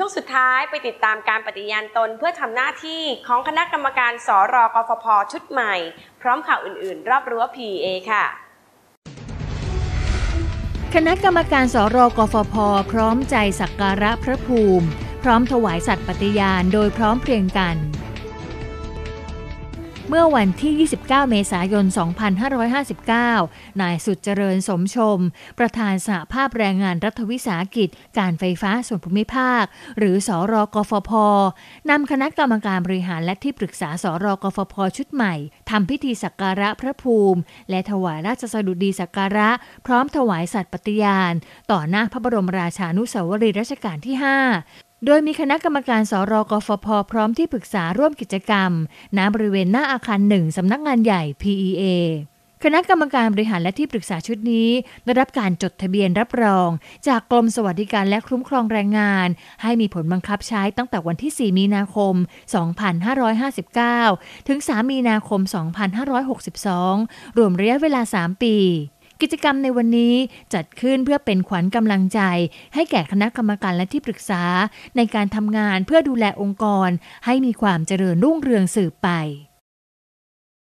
ช่วงสุดท้ายไปติดตามการปฏิญาณตนเพื่อทำหน้าที่ของคณะกรรมการสรกฟพชุดใหม่ พร้อมข่าวอื่นๆรอบรั้ว PA ค่ะ คณะกรรมการสรกฟพพร้อมใจสักการะพระภูมิ พร้อมถวายสัตว์ปฏิญาณโดยพร้อมเพรียงกันเมื่อวันที่ 29 เมษายน 2559 นายสุดเจริญสมชม ประธานสหภาพแรงงานรัฐวิสาหกิจ การไฟฟ้าส่วนภูมิภาค หรือสอรอกฟพนำคณะกรรมการบริหารและที่ปรึกษาสอรอกฟพชุดใหม่ ทำพิธีสักการะพระภูมิ และถวายราชสดุดีสักการะพร้อมถวายสัตว์ปฏิญาณต่อหน้าพระบรมราชานุสาวรีรัชกาลที่ 5โดยมีคณะกรรมการสรกฟพพร้อมที่ปรึกษาร่วมกิจกรรมณบริเวณหน้าอาคารหนึ่งสำนักงานใหญ่ PEA คณะกรรมการบริหารและที่ปรึกษาชุดนี้ได้รับการจดทะเบียนรับรอง จากกรมสวัสดิการและคุ้มครองแรงงาน ให้มีผลบังคับใช้ตั้งแต่วันที่ 4 มีนาคม 2559 ถึง 3 มีนาคม 2562 รวมระยะเวลา 3 ปีกิจกรรมในวันนี้จัดขึ้นเพื่อเป็นขวัญกำลังใจให้แก่คณะกรรมการและที่ปรึกษาในการทำงานเพื่อดูแลองค์กรให้มีความเจริญรุ่งเรืองสืบไป